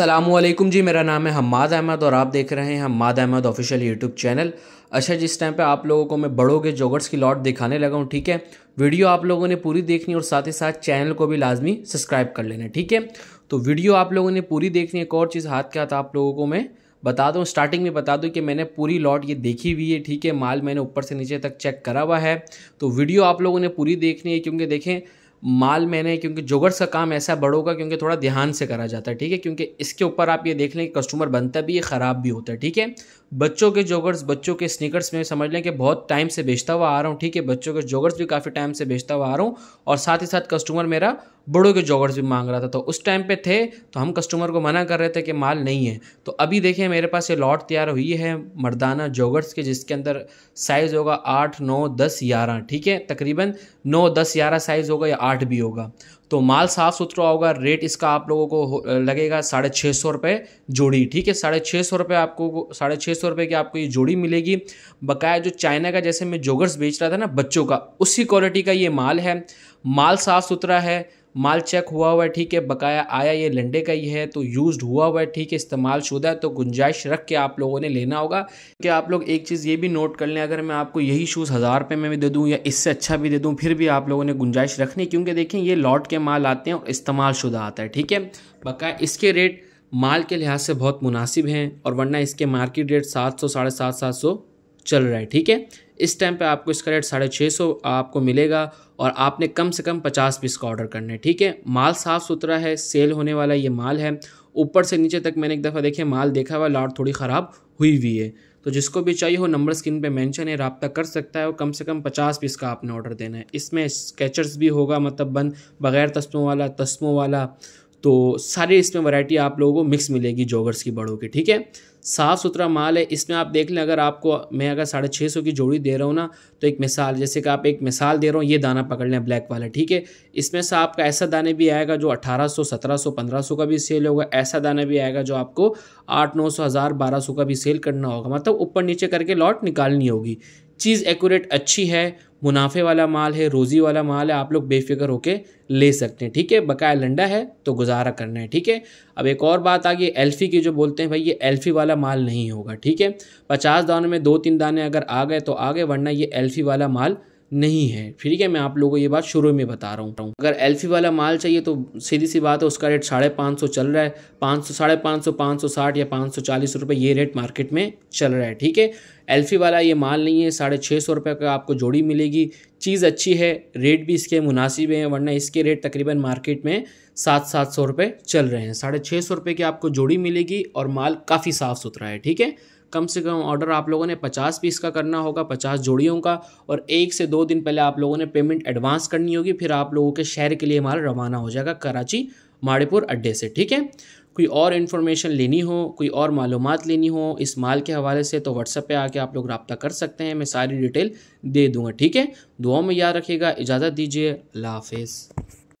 अल्लाम जी मेरा नाम है हमाद अहमद और आप देख रहे हैं Hammad Ahmad official YouTube channel अच्छा जिस टाइम पे आप लोगों को मैं बड़ों के जोगर्स की लॉट दिखाने लगा हूँ ठीक है वीडियो आप लोगों ने पूरी देखनी और साथ ही साथ चैनल को भी लाजमी सब्सक्राइब कर लेना ठीक है तो वीडियो आप लोगों ने पूरी देखनी एक और चीज़ हाथ के हाथ आप लोगों को मैं बता दूँ स्टार्टिंग में बता दूँ कि मैंने पूरी लॉट ये देखी हुई है ठीक है माल मैंने ऊपर से नीचे तक चेक करा हुआ है तो वीडियो आप लोगों ने पूरी देखनी है क्योंकि देखें माल मैंने क्योंकि जोगर्स का काम ऐसा बड़ों का क्योंकि थोड़ा ध्यान से करा जाता है ठीक है क्योंकि इसके ऊपर आप ये देख लें कि कस्टमर बनता भी है ख़राब भी होता है ठीक है बच्चों के जोगर्स बच्चों के स्निकर्स में समझ लें कि बहुत टाइम से बेचता हुआ आ रहा हूँ ठीक है बच्चों के जोगर्स भी काफ़ी टाइम से बेचता हुआ आ रहा हूँ और साथ ही साथ कस्टमर मेरा बड़ों के जॉगर्स भी मांग रहा था तो उस टाइम पे थे तो हम कस्टमर को मना कर रहे थे कि माल नहीं है तो अभी देखें मेरे पास ये लॉट तैयार हुई है मर्दाना जॉगर्स के जिसके अंदर साइज़ होगा आठ नौ दस ग्यारह ठीक है तकरीबन नौ दस ग्यारह साइज़ होगा या आठ भी होगा तो माल साफ़ सुथरा होगा रेट इसका आप लोगों को लगेगा साढ़े छः सौ रुपये जोड़ी ठीक है साढ़े छः सौ रुपये आपको साढ़े छः सौ रुपये की आपको ये जोड़ी मिलेगी बकाया जो चाइना का जैसे मैं जोगर्स बेच रहा था ना बच्चों का उसी क्वालिटी का ये माल है माल साफ़ सुथरा है माल चेक हुआ हुआ है ठीक है बकाया आया ये लंडे का ही है तो यूज्ड हुआ हुआ है ठीक है इस्तेमाल शुदा है तो गुंजाइश रख के आप लोगों ने लेना होगा कि आप लोग एक चीज़ ये भी नोट कर लें अगर मैं आपको यही शूज़ हज़ार रुपये में भी दे दूँ या इससे अच्छा भी दे दूँ फिर भी आप लोगों ने गुंजाइश रखनी क्योंकि देखें ये लॉट के माल आते हैं और इस्तेमाल शुदा आता है ठीक है बकाया इसके रेट माल के लिहाज से बहुत मुनासिब हैं और वरना इसके मार्केट रेट सात सौ साढ़े सात सात सौ चल रहा है ठीक है इस टाइम पे आपको इसका रेट साढ़े छः सौ आपको मिलेगा और आपने कम से कम पचास पीस का ऑर्डर करना है ठीक है माल साफ़ सुथरा है सेल होने वाला ये माल है ऊपर से नीचे तक मैंने एक दफ़ा देखिए माल देखा हुआ लाट थोड़ी ख़राब हुई हुई है तो जिसको भी चाहिए हो नंबर स्क्रीन पे मेंशन है रबता कर सकता है और कम से कम पचास पीस का आपने ऑर्डर देना है इसमें स्केचर्स भी होगा मतलब बंद बगैर तस्मों वाला तस्मों वाला तो सारी इसमें वैरायटी आप लोगों को मिक्स मिलेगी जॉगर्स की बड़ों की ठीक है साफ़ सुथरा माल है इसमें आप देख लें अगर आपको मैं अगर साढ़े छः सौ की जोड़ी दे रहा हूँ ना तो एक मिसाल जैसे कि आप एक मिसाल दे रहा हूँ ये दाना पकड़ लें ब्लैक वाला ठीक है इसमें से आपका ऐसा दाने भी आएगा जो अठारह सौ सत्रह सौ पंद्रह सौ का भी सेल होगा ऐसा दाना भी आएगा जो आपको आठ नौ सौ हज़ार बारह सौ का भी सेल करना होगा मतलब ऊपर नीचे करके लॉट निकालनी होगी चीज़ एक्यूरेट अच्छी है मुनाफे वाला माल है रोज़ी वाला माल है आप लोग बेफिक्र होकर ले सकते हैं ठीक है बकाया लंडा है तो गुजारा करना है ठीक है अब एक और बात आ गई एल्फ़ी की जो बोलते हैं भाई ये एल्फ़ी वाला माल नहीं होगा ठीक है पचास दानों में दो तीन दाने अगर आ गए तो आ गए वरना ये एल्फ़ी वाला माल नहीं है ठीक है मैं आप लोगों को ये बात शुरू में बता रहा हूँ अगर एल्फी वाला माल चाहिए तो सीधी सी बात है उसका रेट साढ़े पाँच सौ चल रहा है पाँच सौ साढ़े पाँच सौ पाँच सौ साठ या पाँच सौ चालीस रुपये ये रेट मार्केट में चल रहा है ठीक है एल्फी वाला ये माल नहीं है साढ़े छः सौ रुपये का आपको जोड़ी मिलेगी चीज़ अच्छी है रेट भी इसके मुनासिब है वरना इसके रेट तकरीबन मार्केट में सात सात सौ रुपये चल रहे हैं साढ़े छः सौ रुपये की आपको जोड़ी मिलेगी और माल काफ़ी साफ़ सुथरा है ठीक है कम से कम ऑर्डर आप लोगों ने पचास पीस का करना होगा पचास जोड़ियों का और एक से दो दिन पहले आप लोगों ने पेमेंट एडवांस करनी होगी फिर आप लोगों के शहर के लिए माल रवाना हो जाएगा कराची माड़ेपुर अड्डे से ठीक है कोई और इन्फॉर्मेशन लेनी हो कोई और मालूम लेनी हो इस माल के हवाले से तो व्हाट्सएप पे आके आप लोग रबता कर सकते हैं मैं सारी डिटेल दे दूंगा ठीक है दुआओं में याद रखिएगा इजाज़त दीजिए अल्लाह हाफिज़